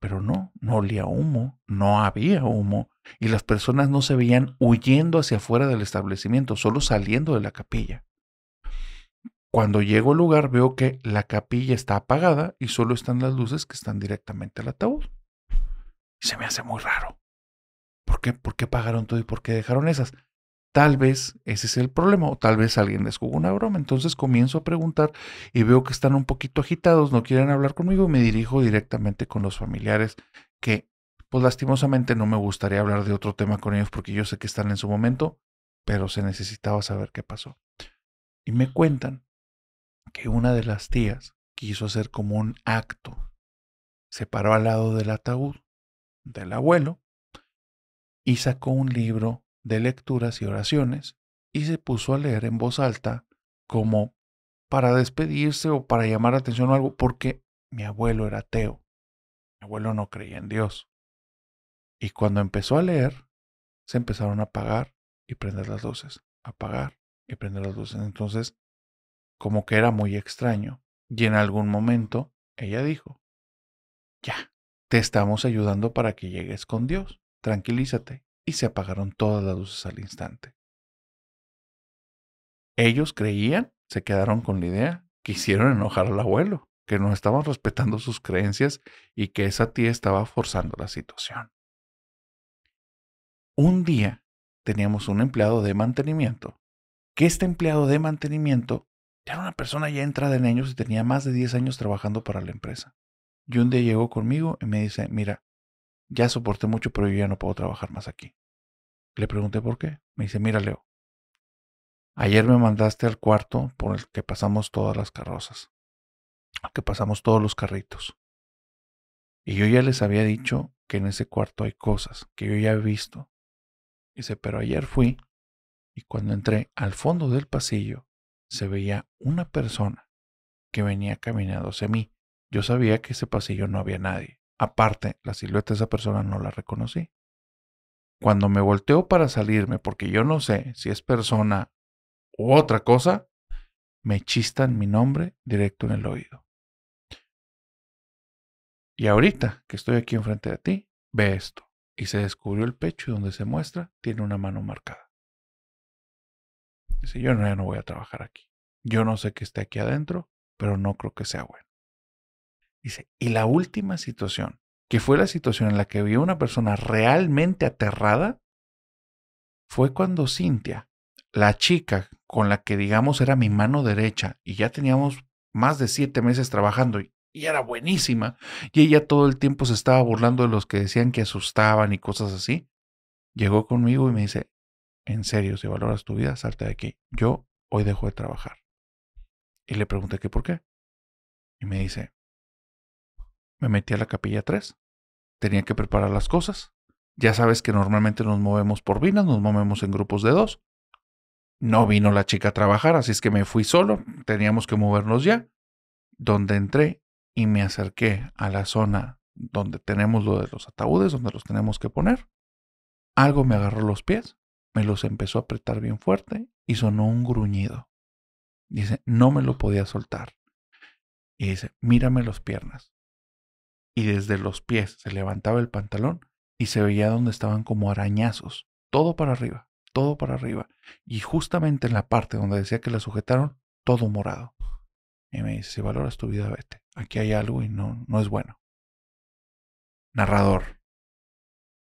Pero no, no olía humo, no había humo y las personas no se veían huyendo hacia afuera del establecimiento, solo saliendo de la capilla. Cuando llego al lugar veo que la capilla está apagada y solo están las luces que están directamente al ataúd. Y se me hace muy raro. ¿Por qué? ¿Por qué pagaron todo y por qué dejaron esas? Tal vez ese es el problema o tal vez alguien les jugó una broma. Entonces comienzo a preguntar y veo que están un poquito agitados, no quieren hablar conmigo y me dirijo directamente con los familiares que pues lastimosamente no me gustaría hablar de otro tema con ellos porque yo sé que están en su momento, pero se necesitaba saber qué pasó. Y me cuentan que una de las tías quiso hacer como un acto. Se paró al lado del ataúd del abuelo y sacó un libro de lecturas y oraciones y se puso a leer en voz alta como para despedirse o para llamar atención o algo, porque mi abuelo era ateo. Mi abuelo no creía en Dios. Y cuando empezó a leer, se empezaron a apagar y prender las luces, apagar y prender las luces. Entonces, como que era muy extraño. Y en algún momento, ella dijo, ya, te estamos ayudando para que llegues con Dios, tranquilízate y se apagaron todas las luces al instante. Ellos creían, se quedaron con la idea, quisieron enojar al abuelo, que no estaban respetando sus creencias y que esa tía estaba forzando la situación. Un día teníamos un empleado de mantenimiento, que este empleado de mantenimiento era una persona ya entrada en años y tenía más de 10 años trabajando para la empresa. Y un día llegó conmigo y me dice, mira, ya soporté mucho, pero yo ya no puedo trabajar más aquí. Le pregunté por qué. Me dice, mira, Leo, ayer me mandaste al cuarto por el que pasamos todas las carrozas, al que pasamos todos los carritos. Y yo ya les había dicho que en ese cuarto hay cosas que yo ya he visto. Dice, pero ayer fui y cuando entré al fondo del pasillo se veía una persona que venía caminando hacia mí. Yo sabía que ese pasillo no había nadie. Aparte, la silueta de esa persona no la reconocí. Cuando me volteo para salirme, porque yo no sé si es persona u otra cosa, me chistan mi nombre directo en el oído. Y ahorita que estoy aquí enfrente de ti, ve esto. Y se descubrió el pecho y donde se muestra tiene una mano marcada. Dice, yo no, ya no voy a trabajar aquí. Yo no sé qué esté aquí adentro, pero no creo que sea bueno. Dice, y la última situación, que fue la situación en la que vi una persona realmente aterrada, fue cuando Cintia, la chica con la que digamos era mi mano derecha, y ya teníamos más de siete meses trabajando y, era buenísima, y ella todo el tiempo se estaba burlando de los que decían que asustaban y cosas así, llegó conmigo y me dice, en serio, si valoras tu vida, salte de aquí. Yo hoy dejo de trabajar. Y le pregunté ¿qué por qué. Y me dice, me metí a la capilla 3. Tenía que preparar las cosas. Ya sabes que normalmente nos movemos por vinas, nos movemos en grupos de dos. No vino la chica a trabajar, así es que me fui solo. Teníamos que movernos ya. Donde entré y me acerqué a la zona donde tenemos lo de los ataúdes, donde los tenemos que poner. Algo me agarró los pies, me los empezó a apretar bien fuerte y sonó un gruñido. Dice, no me lo podía soltar. Y dice, mírame las piernas y desde los pies se levantaba el pantalón y se veía donde estaban como arañazos, todo para arriba, todo para arriba. Y justamente en la parte donde decía que la sujetaron, todo morado. Y me dice, si valoras tu vida, vete. Aquí hay algo y no, no es bueno. Narrador.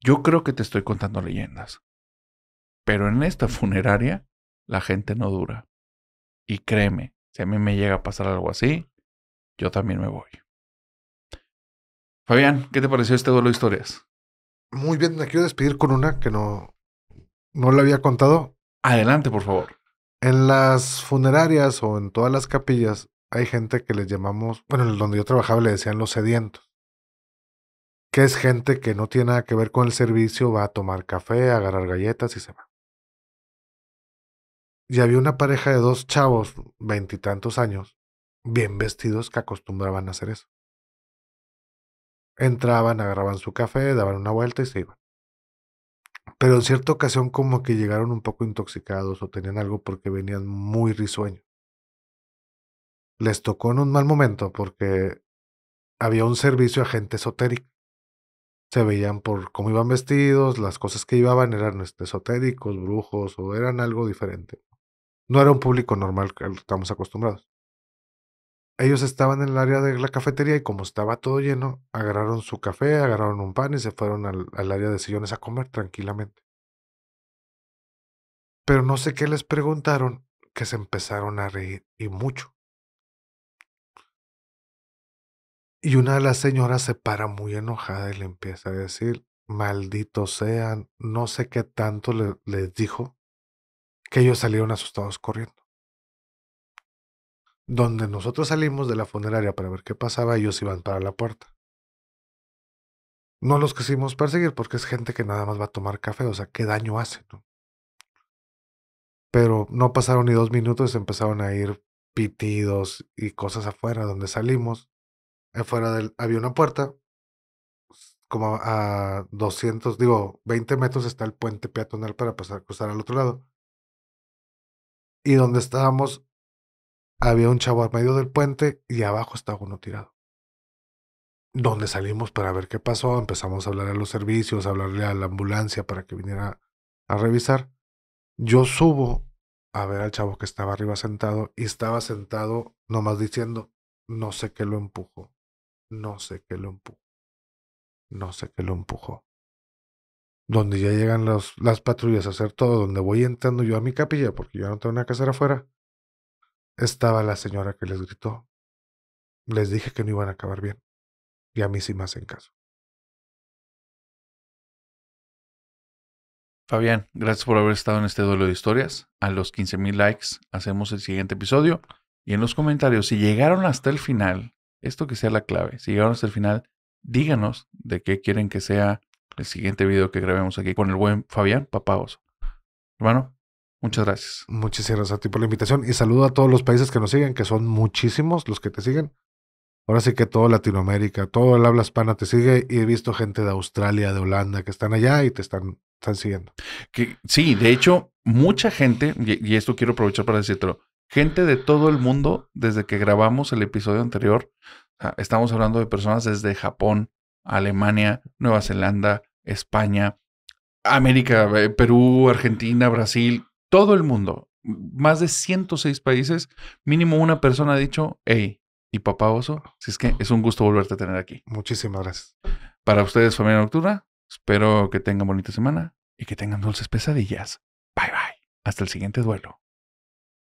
Yo creo que te estoy contando leyendas. Pero en esta funeraria, la gente no dura. Y créeme, si a mí me llega a pasar algo así, yo también me voy. Fabián, ¿qué te pareció este duelo de historias? Muy bien, me quiero despedir con una que no, no la había contado. Adelante, por favor. En las funerarias o en todas las capillas hay gente que les llamamos, bueno, donde yo trabajaba le decían los sedientos, que es gente que no tiene nada que ver con el servicio, va a tomar café, a agarrar galletas y se va. Y había una pareja de dos chavos, veintitantos años, bien vestidos, que acostumbraban a hacer eso. Entraban, agarraban su café, daban una vuelta y se iban. Pero en cierta ocasión como que llegaron un poco intoxicados o tenían algo porque venían muy risueños. Les tocó en un mal momento porque había un servicio a gente esotérica. Se veían por cómo iban vestidos, las cosas que iban eran este, esotéricos, brujos o eran algo diferente. No era un público normal que estamos acostumbrados ellos estaban en el área de la cafetería y como estaba todo lleno, agarraron su café, agarraron un pan y se fueron al, área de sillones a comer tranquilamente. Pero no sé qué les preguntaron, que se empezaron a reír y mucho. Y una de las señoras se para muy enojada y le empieza a decir, malditos sean, no sé qué tanto les dijo, que ellos salieron asustados corriendo donde nosotros salimos de la funeraria para ver qué pasaba, ellos iban para la puerta. No los quisimos perseguir porque es gente que nada más va a tomar café, o sea, qué daño hace, Pero no pasaron ni dos minutos, empezaron a ir pitidos y cosas afuera donde salimos. Afuera del, había una puerta, como a 200, digo, 20 metros está el puente peatonal para pasar, cruzar al otro lado. Y donde estábamos había un chavo al medio del puente y abajo estaba uno tirado. Donde salimos para ver qué pasó, empezamos a hablar a los servicios, a hablarle a la ambulancia para que viniera a revisar. Yo subo a ver al chavo que estaba arriba sentado y estaba sentado nomás diciendo, no sé qué lo empujó, no sé qué lo empujó, no sé qué lo empujó. Donde ya llegan las patrullas a hacer todo, donde voy entrando yo a mi capilla, porque yo no tengo nada que hacer afuera, estaba la señora que les gritó. Les dije que no iban a acabar bien. Y a mí sí me hacen caso. Fabián, gracias por haber estado en este duelo de historias. A los 15.000 likes hacemos el siguiente episodio. Y en los comentarios, si llegaron hasta el final, esto que sea la clave, si llegaron hasta el final, díganos de qué quieren que sea el siguiente video que grabemos aquí con el buen Fabián Papagoso. Hermano, Muchas gracias. Muchísimas gracias a ti por la invitación y saludo a todos los países que nos siguen, que son muchísimos los que te siguen. Ahora sí que todo Latinoamérica, todo el habla hispana te sigue y he visto gente de Australia, de Holanda que están allá y te están, están siguiendo. Que, sí, de hecho, mucha gente, y, esto quiero aprovechar para decírtelo, gente de todo el mundo, desde que grabamos el episodio anterior, estamos hablando de personas desde Japón, Alemania, Nueva Zelanda, España, América, eh, Perú, Argentina, Brasil, todo el mundo, más de 106 países, mínimo una persona ha dicho, hey, y papá oso, si es que es un gusto volverte a tener aquí. Muchísimas gracias. Para ustedes, familia nocturna, espero que tengan bonita semana y que tengan dulces pesadillas. Bye bye. Hasta el siguiente duelo.